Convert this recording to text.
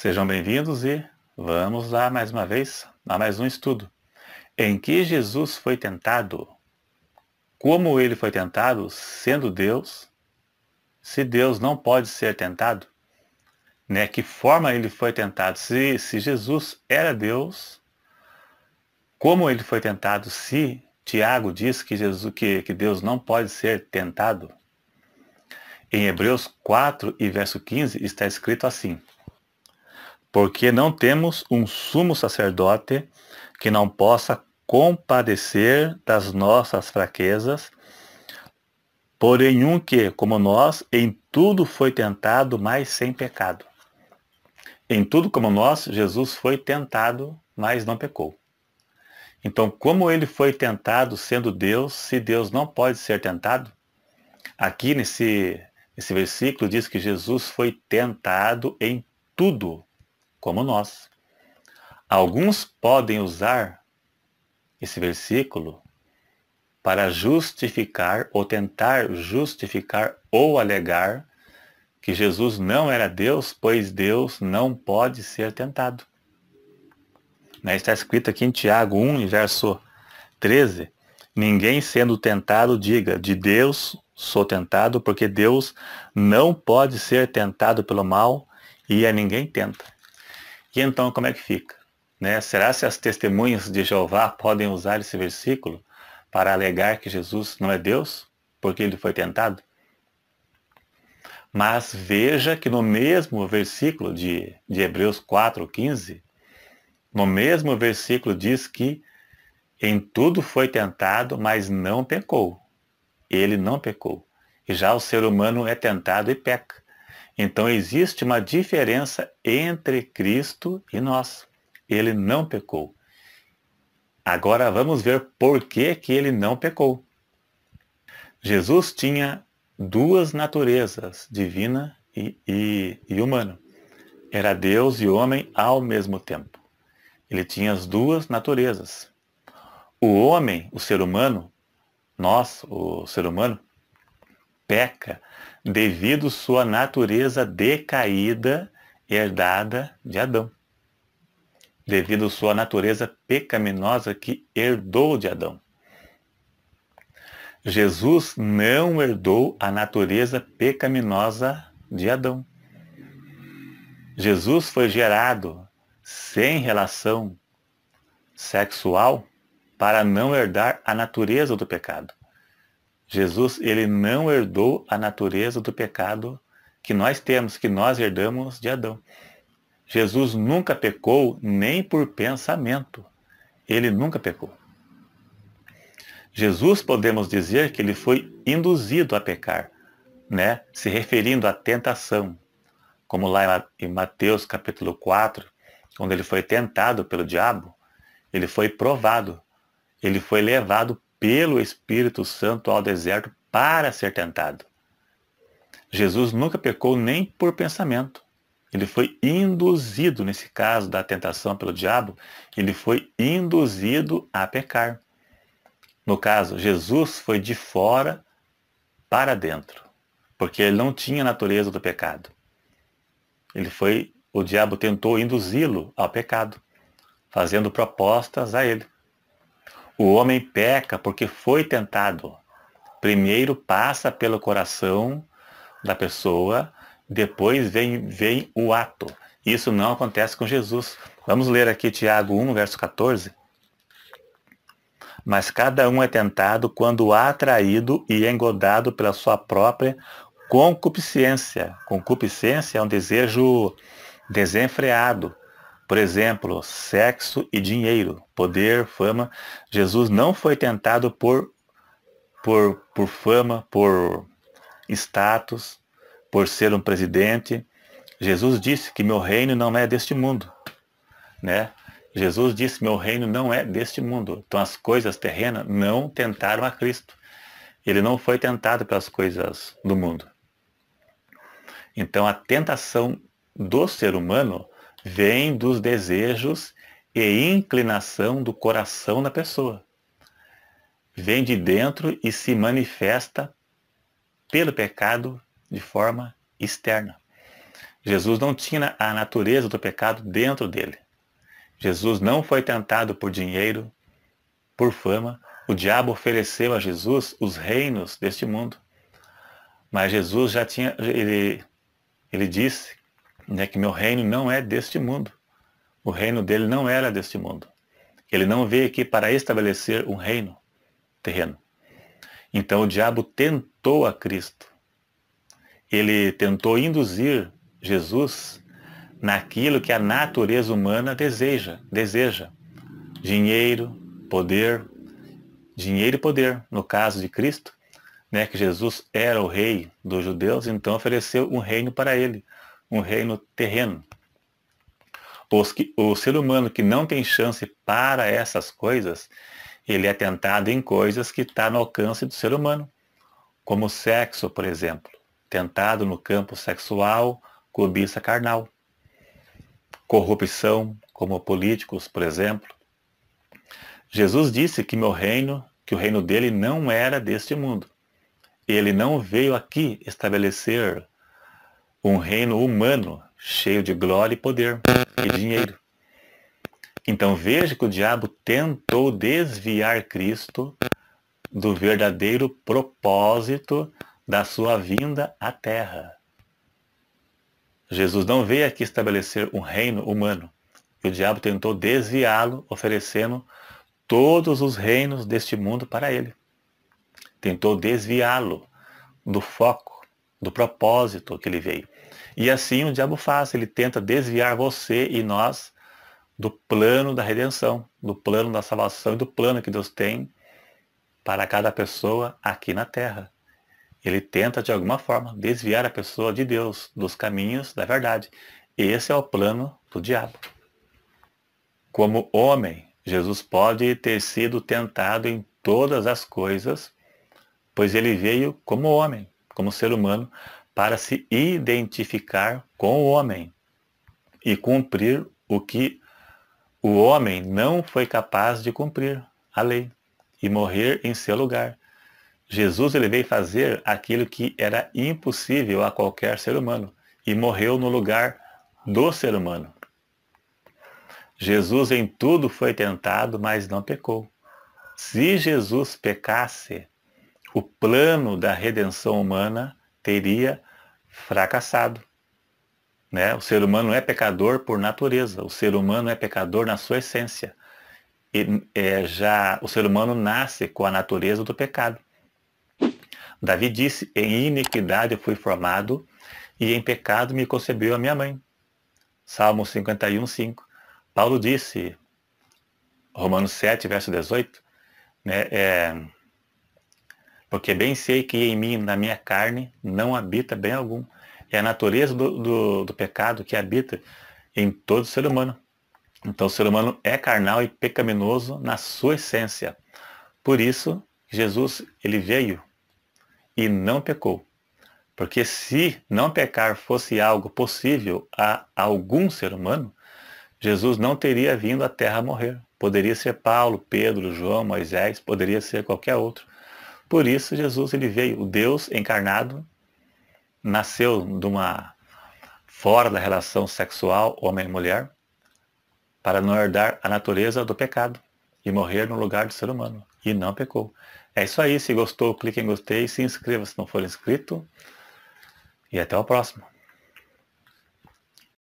Sejam bem-vindos e vamos lá mais uma vez a mais um estudo. Em que Jesus foi tentado? Como ele foi tentado, sendo Deus? Se Deus não pode ser tentado? Né? Que forma ele foi tentado? Se, se Jesus era Deus, como ele foi tentado? Se Tiago diz que, Jesus, que, que Deus não pode ser tentado? Em Hebreus 4 e verso 15 está escrito assim porque não temos um sumo sacerdote que não possa compadecer das nossas fraquezas, porém um que, como nós, em tudo foi tentado, mas sem pecado. Em tudo como nós, Jesus foi tentado, mas não pecou. Então, como ele foi tentado sendo Deus, se Deus não pode ser tentado? Aqui nesse, esse versículo diz que Jesus foi tentado em tudo, como nós. Alguns podem usar esse versículo para justificar ou tentar justificar ou alegar que Jesus não era Deus, pois Deus não pode ser tentado. Né, está escrito aqui em Tiago 1, verso 13: Ninguém sendo tentado diga, de Deus sou tentado, porque Deus não pode ser tentado pelo mal e a ninguém tenta. E então, como é que fica? Né? Será se as testemunhas de Jeová podem usar esse versículo para alegar que Jesus não é Deus, porque ele foi tentado? Mas veja que no mesmo versículo de, de Hebreus 4, 15, no mesmo versículo diz que em tudo foi tentado, mas não pecou. Ele não pecou. E já o ser humano é tentado e peca. Então existe uma diferença entre Cristo e nós. Ele não pecou. Agora vamos ver por que, que ele não pecou. Jesus tinha duas naturezas, divina e, e, e humana. Era Deus e homem ao mesmo tempo. Ele tinha as duas naturezas. O homem, o ser humano, nós, o ser humano, peca devido sua natureza decaída herdada de Adão. Devido sua natureza pecaminosa que herdou de Adão. Jesus não herdou a natureza pecaminosa de Adão. Jesus foi gerado sem relação sexual para não herdar a natureza do pecado. Jesus, ele não herdou a natureza do pecado que nós temos, que nós herdamos de Adão. Jesus nunca pecou nem por pensamento. Ele nunca pecou. Jesus, podemos dizer que ele foi induzido a pecar, né? se referindo à tentação, como lá em Mateus capítulo 4, quando ele foi tentado pelo diabo, ele foi provado, ele foi levado pelo Espírito Santo ao deserto para ser tentado. Jesus nunca pecou nem por pensamento. Ele foi induzido, nesse caso da tentação pelo diabo, ele foi induzido a pecar. No caso, Jesus foi de fora para dentro, porque ele não tinha natureza do pecado. Ele foi, o diabo tentou induzi-lo ao pecado, fazendo propostas a ele. O homem peca porque foi tentado. Primeiro passa pelo coração da pessoa, depois vem, vem o ato. Isso não acontece com Jesus. Vamos ler aqui Tiago 1, verso 14. Mas cada um é tentado quando atraído e engodado pela sua própria concupiscência. Concupiscência é um desejo desenfreado. Por exemplo, sexo e dinheiro, poder, fama. Jesus não foi tentado por, por, por fama, por status, por ser um presidente. Jesus disse que meu reino não é deste mundo, né? Jesus disse: Meu reino não é deste mundo. Então, as coisas terrenas não tentaram a Cristo. Ele não foi tentado pelas coisas do mundo. Então, a tentação do ser humano vem dos desejos e inclinação do coração da pessoa. Vem de dentro e se manifesta pelo pecado de forma externa. Jesus não tinha a natureza do pecado dentro dele. Jesus não foi tentado por dinheiro, por fama. O diabo ofereceu a Jesus os reinos deste mundo. Mas Jesus já tinha, ele, ele disse né, que meu reino não é deste mundo. O reino dele não era deste mundo. Ele não veio aqui para estabelecer um reino terreno. Então o diabo tentou a Cristo. Ele tentou induzir Jesus naquilo que a natureza humana deseja, deseja. Dinheiro, poder, dinheiro e poder. No caso de Cristo, né, que Jesus era o rei dos judeus, então ofereceu um reino para ele um reino terreno. Que, o ser humano que não tem chance para essas coisas, ele é tentado em coisas que está no alcance do ser humano, como sexo, por exemplo, tentado no campo sexual, cobiça carnal, corrupção, como políticos, por exemplo. Jesus disse que meu reino, que o reino dele não era deste mundo. Ele não veio aqui estabelecer um reino humano, cheio de glória e poder e dinheiro. Então veja que o diabo tentou desviar Cristo do verdadeiro propósito da sua vinda à terra. Jesus não veio aqui estabelecer um reino humano. E o diabo tentou desviá-lo, oferecendo todos os reinos deste mundo para ele. Tentou desviá-lo do foco, do propósito que ele veio. E assim o diabo faz, ele tenta desviar você e nós do plano da redenção, do plano da salvação e do plano que Deus tem para cada pessoa aqui na terra. Ele tenta, de alguma forma, desviar a pessoa de Deus, dos caminhos da verdade. Esse é o plano do diabo. Como homem, Jesus pode ter sido tentado em todas as coisas, pois ele veio como homem, como ser humano, para se identificar com o homem e cumprir o que o homem não foi capaz de cumprir, a lei, e morrer em seu lugar. Jesus ele veio fazer aquilo que era impossível a qualquer ser humano e morreu no lugar do ser humano. Jesus em tudo foi tentado, mas não pecou. Se Jesus pecasse, o plano da redenção humana teria fracassado. Né? O ser humano não é pecador por natureza, o ser humano é pecador na sua essência. E, é, já o ser humano nasce com a natureza do pecado. Davi disse: Em iniquidade fui formado e em pecado me concebeu a minha mãe. Salmo 51, 5. Paulo disse, Romanos 7, verso 18, né, é, porque bem sei que em mim, na minha carne, não habita bem algum. É a natureza do, do, do pecado que habita em todo ser humano. Então o ser humano é carnal e pecaminoso na sua essência. Por isso, Jesus, ele veio e não pecou. Porque se não pecar fosse algo possível a algum ser humano, Jesus não teria vindo à terra morrer. Poderia ser Paulo, Pedro, João, Moisés, poderia ser qualquer outro. Por isso Jesus ele veio, o Deus encarnado, nasceu de uma fora da relação sexual homem e mulher, para não herdar a natureza do pecado e morrer no lugar do ser humano. E não pecou. É isso aí. Se gostou, clique em gostei, se inscreva se não for inscrito. E até o próximo.